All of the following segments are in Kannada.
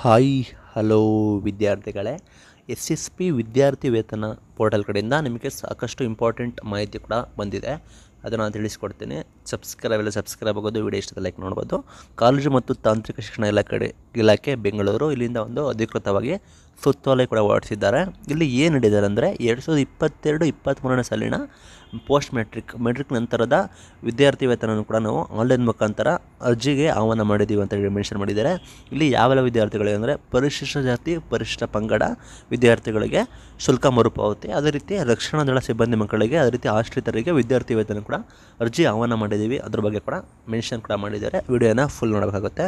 ಹಾಯ್ ಹಲೋ ವಿದ್ಯಾರ್ಥಿಗಳೇ ಎಸ್ ಎಸ್ ಪಿ ವಿದ್ಯಾರ್ಥಿ ವೇತನ ಪೋರ್ಟಲ್ ಕಡೆಯಿಂದ ನಿಮಗೆ ಸಾಕಷ್ಟು ಇಂಪಾರ್ಟೆಂಟ್ ಮಾಹಿತಿ ಕೂಡ ಬಂದಿದೆ ಅದನ್ನು ನಾನು ತಿಳಿಸ್ಕೊಡ್ತೀನಿ ಸಬ್ಸ್ಕ್ರೈಬ್ ಎಲ್ಲ ಸಬ್ಸ್ಕ್ರೈಬ್ ಆಗೋದು ವಿಡಿಯೋ ಇಷ್ಟದ ಲೈಕ್ ನೋಡ್ಬೋದು ಕಾಲೇಜು ಮತ್ತು ತಾಂತ್ರಿಕ ಶಿಕ್ಷಣ ಇಲಾಖೆ ಇಲಾಖೆ ಬೆಂಗಳೂರು ಇಲ್ಲಿಂದ ಒಂದು ಅಧಿಕೃತವಾಗಿ ಸುತ್ತೋಲೆ ಕೂಡ ಹೊರಡಿಸಿದ್ದಾರೆ ಇಲ್ಲಿ ಏನು ಹೇಳಿದ್ದಾರೆ ಅಂದರೆ ಎರಡು ಸಾವಿರದ ಇಪ್ಪತ್ತೆರಡು ಇಪ್ಪತ್ತ್ಮೂರನೇ ಸಾಲಿನ ಪೋಸ್ಟ್ ಮೆಟ್ರಿಕ್ ಮೆಟ್ರಿಕ್ ನಂತರದ ವಿದ್ಯಾರ್ಥಿ ವೇತನವನ್ನು ಕೂಡ ನಾವು ಆನ್ಲೈನ್ ಮುಖಾಂತರ ಅರ್ಜಿಗೆ ಆಹ್ವಾನ ಮಾಡಿದ್ದೀವಿ ಅಂತ ಹೇಳಿ ಮೆನ್ಷನ್ ಮಾಡಿದ್ದಾರೆ ಇಲ್ಲಿ ಯಾವೆಲ್ಲ ವಿದ್ಯಾರ್ಥಿಗಳಿಗೆ ಅಂದರೆ ಪರಿಶಿಷ್ಟ ಜಾತಿ ಪರಿಶಿಷ್ಟ ಪಂಗಡ ವಿದ್ಯಾರ್ಥಿಗಳಿಗೆ ಶುಲ್ಕ ಮರುಪಾವತಿ ಅದೇ ರೀತಿ ರಕ್ಷಣಾ ದಳ ಸಿಬ್ಬಂದಿ ಮಕ್ಕಳಿಗೆ ಅದೇ ರೀತಿ ಆಶ್ರಿತರಿಗೆ ವಿದ್ಯಾರ್ಥಿ ವೇತನ ಕೂಡ ಅರ್ಜಿ ಆಹ್ವಾನ ಮಾಡಿದ್ದೀವಿ ಅದ್ರ ಬಗ್ಗೆ ಕೂಡ ಮೆನ್ಷನ್ ಕೂಡ ಮಾಡಿದ್ದಾರೆ ವಿಡಿಯೋನ ಫುಲ್ ನೋಡಬೇಕಾಗುತ್ತೆ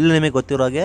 ಇಲ್ಲಿ ನಿಮಗೆ ಗೊತ್ತಿರೋ ಹಾಗೆ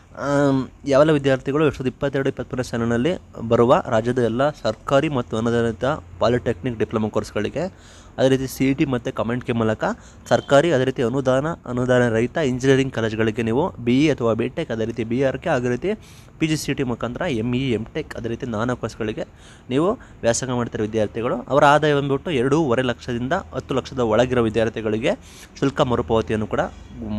ಯಾವೆಲ್ಲ ವಿದ್ಯಾರ್ಥಿಗಳು ಎರಡು ಸಾವಿರದ ಇಪ್ಪತ್ತೆರಡು ಇಪ್ಪತ್ತ್ಮೂರನೇ ಸಾಲಿನಲ್ಲಿ ಬರುವ ರಾಜ್ಯದ ಎಲ್ಲ ಸರ್ಕಾರಿ ಮತ್ತು ಅನುದಾನಿತ ಪಾಲಿಟೆಕ್ನಿಕ್ ಡಿಪ್ಲೊಮೊ ಕೋರ್ಸ್ಗಳಿಗೆ ಅದೇ ರೀತಿ ಸಿ ಇ e ಟಿ ಮತ್ತು ಕಮೆಂಟ್ಗೆ ಮೂಲಕ ಸರ್ಕಾರಿ ಅದೇ ರೀತಿ ಅನುದಾನ ಅನುದಾನ ರಹಿತ ಇಂಜಿನಿಯರಿಂಗ್ ಕಾಲೇಜ್ಗಳಿಗೆ ನೀವು ಬಿ ಇ e ಅಥವಾ ಬಿ ಟೆಕ್ ಅದೇ ರೀತಿ ಬಿ ಆರ್ ಕೆ ಅದೇ ರೀತಿ ಪಿ ಜಿ ಸಿ ಟಿ ಮುಖಾಂತರ ಎಮ್ ಇ ಎಮ್ ಟೆಕ್ ಅದೇ ರೀತಿ ನಾನಾ ಕೋರ್ಸ್ಗಳಿಗೆ ನೀವು ವ್ಯಾಸಂಗ ಮಾಡ್ತಿರೋ ವಿದ್ಯಾರ್ಥಿಗಳು ಅವರ ಆದಾಯ ಬಂದುಬಿಟ್ಟು ಎರಡೂವರೆ ಲಕ್ಷದಿಂದ ಹತ್ತು ಲಕ್ಷದ ಒಳಗಿರೋ ವಿದ್ಯಾರ್ಥಿಗಳಿಗೆ ಶುಲ್ಕ ಮರುಪಾವತಿಯನ್ನು ಕೂಡ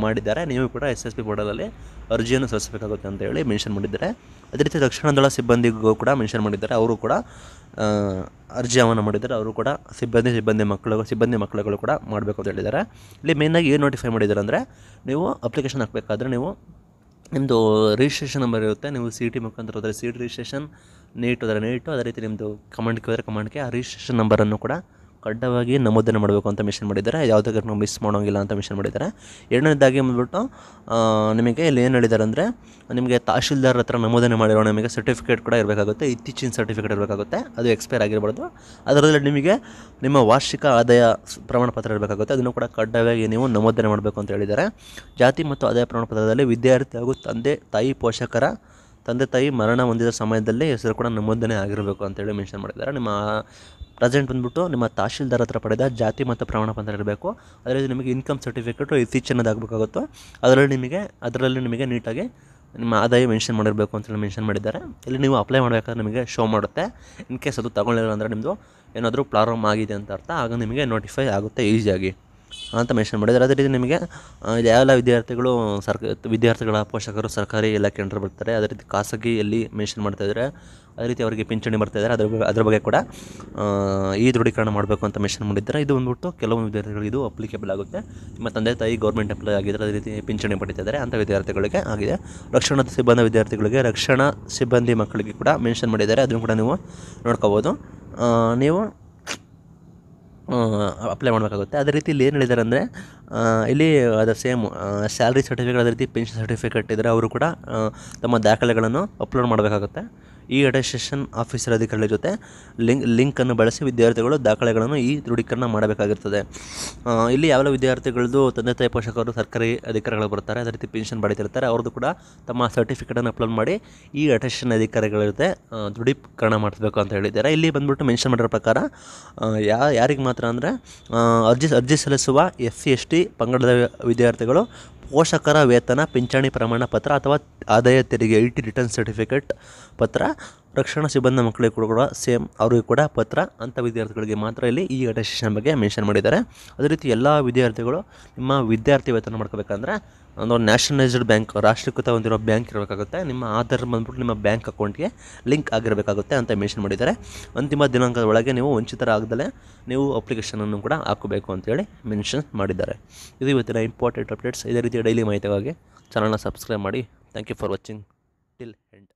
ಮಾಡಿದ್ದಾರೆ ನೀವು ಕೂಡ ಎಸ್ ಎಸ್ ಬಿ ಪೋರ್ಟಲಲ್ಲಿ ಅರ್ಜಿಯನ್ನು ಸಲ್ಲಿಸಬೇಕು ಮಾಡಬೇಕಾಗುತ್ತೆ ಅಂತ ಹೇಳಿ ಮೆನ್ಷನ್ ಮಾಡಿದ್ದಾರೆ ಅದೇ ರೀತಿ ರಕ್ಷಣಾ ದಳ ಸಿಬ್ಬಂದಿಗೂ ಕೂಡ ಮೆನ್ಷನ್ ಮಾಡಿದ್ದಾರೆ ಅವರು ಕೂಡ ಅರ್ಜಿ ಆಹ್ವಾನ ಮಾಡಿದ್ದಾರೆ ಅವರು ಕೂಡ ಸಿಬ್ಬಂದಿ ಸಿಬ್ಬಂದಿ ಮಕ್ಕಳು ಸಿಬ್ಬಂದಿ ಮಕ್ಕಳುಗಳು ಕೂಡ ಮಾಡಬೇಕು ಅಂತ ಹೇಳಿದ್ದಾರೆ ಇಲ್ಲಿ ಮೇನಾಗಿ ಏನು ನೋಟಿಫೈ ಮಾಡಿದ್ದಾರೆ ಅಂದರೆ ನೀವು ಅಪ್ಲಿಕೇಶನ್ ಹಾಕಬೇಕಾದ್ರೆ ನೀವು ನಿಮ್ಮದು ರಿಜಿಸ್ಟ್ರೇಷನ್ ನಂಬರ್ ಇರುತ್ತೆ ನೀವು ಸಿ ಟಿ ಮುಖಾಂತರ ಹೋದರೆ ಸಿ ಟಿ ರಿಜಿಸ್ಟ್ರೇಷನ್ ನೀಟ್ ಹೋದರೆ ನೀಟು ಅದೇ ರೀತಿ ನಿಮ್ಮದು ಕಮಾಂಡ್ಗೆ ಹೋದರೆ ಕಮಾಂಡ್ಗೆ ಆ ರಿಜಿಸ್ಟ್ರೇಷನ್ ನಂಬರನ್ನು ಕೂಡ ಕಡ್ಡಾಯವಾಗಿ ನಮೂದನೆ ಮಾಡಬೇಕು ಅಂತ ಮಿಷನ್ ಮಾಡಿದ್ದಾರೆ ಯಾವುದೇ ಕಾರಣ ಮಿಸ್ ಮಾಡೋಂಗಿಲ್ಲ ಅಂತ ಮಿಷನ್ ಮಾಡಿದ್ದಾರೆ ಎರಡನೇದಾಗಿ ಬಂದ್ಬಿಟ್ಟು ನಿಮಗೆ ಇಲ್ಲಿ ಏನು ಹೇಳಿದ್ದಾರೆ ಅಂದರೆ ನಿಮಗೆ ತಹಶೀಲ್ದಾರ್ ಹತ್ರ ನಮೂದನೆ ಮಾಡಿರೋ ನಿಮಗೆ ಸರ್ಟಿಫಿಕೇಟ್ ಕೂಡ ಇರಬೇಕಾಗುತ್ತೆ ಇತ್ತೀಚಿನ ಸರ್ಟಿಫಿಕೇಟ್ ಇರಬೇಕಾಗುತ್ತೆ ಅದು ಎಕ್ಸ್ಪೈರ್ ಆಗಿರಬಾರ್ದು ಅದರಲ್ಲಿ ನಿಮಗೆ ನಿಮ್ಮ ವಾರ್ಷಿಕ ಆದಾಯ ಪ್ರಮಾಣಪತ್ರ ಇರಬೇಕಾಗುತ್ತೆ ಅದನ್ನು ಕೂಡ ಕಡ್ಡಾಯವಾಗಿ ನೀವು ನಮೂದನೆ ಮಾಡಬೇಕು ಅಂತ ಹೇಳಿದ್ದಾರೆ ಜಾತಿ ಮತ್ತು ಆದಾಯ ಪ್ರಮಾಣ ಪತ್ರದಲ್ಲಿ ವಿದ್ಯಾರ್ಥಿ ಹಾಗೂ ತಂದೆ ತಾಯಿ ಪೋಷಕರ ತಂದೆ ತಾಯಿ ಮರಣ ಹೊಂದಿದ ಸಮಯದಲ್ಲಿ ಹೆಸರು ಕೂಡ ನಮೂದನೆ ಆಗಿರಬೇಕು ಅಂತೇಳಿ ಮೆನ್ಷನ್ ಮಾಡಿದ್ದಾರೆ ನಿಮ್ಮ ಪ್ರೆಸೆಂಟ್ ಬಂದ್ಬಿಟ್ಟು ನಿಮ್ಮ ತಹಶೀಲ್ದಾರ್ ಹತ್ರ ಪಡೆದ ಜಾತಿ ಮತ್ತು ಪ್ರಮಾಣ ಪತ್ರ ಇರಬೇಕು ಅದರಲ್ಲಿ ನಿಮಗೆ ಇನ್ಕಮ್ ಸರ್ಟಿಫಿಕೇಟು ಆಗಬೇಕಾಗುತ್ತೆ ಅದರಲ್ಲಿ ನಿಮಗೆ ಅದರಲ್ಲಿ ನಿಮಗೆ ನೀಟಾಗಿ ನಿಮ್ಮ ಆದಾಯ ಮೆನ್ಷನ್ ಮಾಡಿರಬೇಕು ಅಂತೇಳಿ ಮೆನ್ಷನ್ ಮಾಡಿದ್ದಾರೆ ಇಲ್ಲಿ ನೀವು ಅಪ್ಲೈ ಮಾಡಬೇಕಾದ್ರೆ ನಿಮಗೆ ಶೋ ಮಾಡುತ್ತೆ ಇನ್ ಕೇಸ್ ಅದು ತಗೊಳ್ಳಿಲ್ಲ ಅಂದರೆ ನಿಮ್ಮದು ಏನಾದರೂ ಪ್ರಾರಂಭ ಆಗಿದೆ ಅಂತ ಅರ್ಥ ಆಗ ನಿಮಗೆ ನೋಟಿಫೈ ಆಗುತ್ತೆ ಈಸಿಯಾಗಿ ಅಂತ ಮೆನ್ಷನ್ ಮಾಡಿದ್ದಾರೆ ಅದೇ ರೀತಿ ನಿಮಗೆ ಇಲ್ಲಿ ಯಾವೆಲ್ಲ ವಿದ್ಯಾರ್ಥಿಗಳು ಸರ್ಕ ವಿದ್ಯಾರ್ಥಿಗಳ ಪೋಷಕರು ಸರ್ಕಾರಿ ಎಲ್ಲ ಬರ್ತಾರೆ ಅದೇ ರೀತಿ ಖಾಸಗಿಯಲ್ಲಿ ಮೆನ್ಷನ್ ಮಾಡ್ತಾ ಇದ್ದಾರೆ ಅದೇ ರೀತಿ ಅವರಿಗೆ ಪಿಂಚಣಿ ಬರ್ತಾ ಇದ್ದಾರೆ ಅದ್ರ ಅದ್ರ ಬಗ್ಗೆ ಕೂಡ ಈ ದೃಢೀಕರಣ ಮಾಡಬೇಕು ಅಂತ ಮೆನ್ಷನ್ ಮಾಡಿದ್ದಾರೆ ಇದು ಬಂದುಬಿಟ್ಟು ಕೆಲವೊಂದು ವಿದ್ಯಾರ್ಥಿಗಳಿಗೆ ಇದು ಅಪ್ಲಿಕೇಬಲ್ ಆಗುತ್ತೆ ನಿಮ್ಮ ತಂದೆ ತಾಯಿ ಗೌರ್ಮೆಂಟ್ ಎಂಪ್ಲಾಯ್ ಆಗಿದ್ದರೆ ಅದೇ ರೀತಿ ಪಿಂಚಣಿ ಪಡಿತಿದ್ದಾರೆ ಅಂಥ ವಿದ್ಯಾರ್ಥಿಗಳಿಗೆ ಆಗಿದೆ ರಕ್ಷಣಾ ಸಿಬ್ಬಂದಿ ವಿದ್ಯಾರ್ಥಿಗಳಿಗೆ ರಕ್ಷಣಾ ಸಿಬ್ಬಂದಿ ಮಕ್ಕಳಿಗೆ ಕೂಡ ಮೆನ್ಷನ್ ಮಾಡಿದ್ದಾರೆ ಅದನ್ನು ಕೂಡ ನೀವು ನೋಡ್ಕೋಬೋದು ನೀವು ಅಪ್ಲೈ ಮಾಡಬೇಕಾಗುತ್ತೆ ಅದೇ ರೀತಿ ಇಲ್ಲಿ ಏನು ಹೇಳಿದ್ದಾರೆ ಅಂದರೆ ಇಲ್ಲಿ ಅದು ಸೇಮ್ ಸ್ಯಾಲ್ರಿ ಸರ್ಟಿಫಿಕೇಟ್ ಅದೇ ರೀತಿ ಪೆನ್ಷನ್ ಸರ್ಟಿಫಿಕೇಟ್ ಇದ್ದರೆ ಅವರು ಕೂಡ ತಮ್ಮ ದಾಖಲೆಗಳನ್ನು ಅಪ್ಲೋಡ್ ಮಾಡಬೇಕಾಗುತ್ತೆ ಈ ಅಡ್ಮಿನಿಸ್ಟ್ರೇಷನ್ ಆಫೀಸರ್ ಅಧಿಕಾರಿಗಳ ಜೊತೆ ಲಿಂಕ್ ಲಿಂಕನ್ನು ಬಳಸಿ ವಿದ್ಯಾರ್ಥಿಗಳು ದಾಖಲೆಗಳನ್ನು ಈ ದೃಢೀಕರಣ ಮಾಡಬೇಕಾಗಿರ್ತದೆ ಇಲ್ಲಿ ಯಾವೆಲ್ಲ ವಿದ್ಯಾರ್ಥಿಗಳದ್ದು ತಂದೆ ತಾಯಿ ಪೋಷಕರು ಸರ್ಕಾರಿ ಅಧಿಕಾರಿಗಳು ಬರ್ತಾರೆ ಅದೇ ರೀತಿ ಪೆನ್ಷನ್ ಪಡಿತಿರ್ತಾರೆ ಅವ್ರದ್ದು ಕೂಡ ತಮ್ಮ ಸರ್ಟಿಫಿಕೇಟನ್ನು ಅಪ್ಲೋಡ್ ಮಾಡಿ ಈ ಅಟೆಷನ್ ಅಧಿಕಾರಿಗಳ ಜೊತೆ ದೃಢೀಕರಣ ಮಾಡಿಸ್ಬೇಕು ಅಂತ ಹೇಳಿದ್ದಾರೆ ಇಲ್ಲಿ ಬಂದುಬಿಟ್ಟು ಮೆನ್ಷನ್ ಮಾಡಿರೋ ಪ್ರಕಾರ ಯಾ ಯಾರಿಗೆ ಮಾತ್ರ ಅಂದರೆ ಅರ್ಜಿ ಅರ್ಜಿ ಸಲ್ಲಿಸುವ ಎಸ್ ಸಿ ಎಸ್ ಟಿ ಪಂಗಡದ ವಿದ್ಯಾರ್ಥಿಗಳು ಪೋಷಕರ ವೇತನ ಪಿಂಚಣಿ ಪ್ರಮಾಣ ಪತ್ರ ಅಥವಾ ಆದಾಯ ತೆರಿಗೆ ಐ ಟಿ ರಿಟರ್ನ್ ಸರ್ಟಿಫಿಕೇಟ್ ಪತ್ರ ರಕ್ಷಣಾ ಸಿಬ್ಬಂದಿ ಮಕ್ಕಳಿಗೆ ಕೂಡ ಕೂಡ ಸೇಮ್ ಅವರಿಗೆ ಕೂಡ ಪತ್ರ ಅಂಥ ವಿದ್ಯಾರ್ಥಿಗಳಿಗೆ ಮಾತ್ರ ಇಲ್ಲಿ ಈ ಘಟಕ ಬಗ್ಗೆ ಮೆನ್ಷನ್ ಮಾಡಿದ್ದಾರೆ ಅದೇ ರೀತಿ ಎಲ್ಲ ವಿದ್ಯಾರ್ಥಿಗಳು ನಿಮ್ಮ ವಿದ್ಯಾರ್ಥಿ ವೇತನ ಮಾಡ್ಕೋಬೇಕಂದ್ರೆ ಒಂದು ನ್ಯಾಷನಲೈಸ್ಡ್ ಬ್ಯಾಂಕ್ ರಾಷ್ಟ್ರೀಕೃತ ಹೊಂದಿರೋ ಬ್ಯಾಂಕ್ ಇರಬೇಕಾಗುತ್ತೆ ನಿಮ್ಮ ಆಧಾರ್ ಬಂದ್ಬಿಟ್ಟು ನಿಮ್ಮ ಬ್ಯಾಂಕ್ ಅಕೌಂಟ್ಗೆ ಲಿಂಕ್ ಆಗಿರಬೇಕಾಗುತ್ತೆ ಅಂತ ಮೆನ್ಷನ್ ಮಾಡಿದ್ದಾರೆ ಅಂತಿಮ ದಿನಾಂಕದ ಒಳಗೆ ನೀವು ವಂಚಿತರಾಗದಲೇ ನೀವು ಅಪ್ಲಿಕೇಶನನ್ನು ಕೂಡ ಹಾಕಬೇಕು ಅಂತೇಳಿ ಮೆನ್ಷನ್ ಮಾಡಿದ್ದಾರೆ ಇದು ಇವತ್ತಿನ ಇಂಪಾರ್ಟೆಂಟ್ ಅಪ್ಡೇಟ್ಸ್ ಇದೇ ರೀತಿ ಡೈಲಿ ಮಾಹಿತಿಗಾಗಿ ಚಾನಲ್ನ ಸಬ್ಸ್ಕ್ರೈಬ್ ಮಾಡಿ thank you for watching till end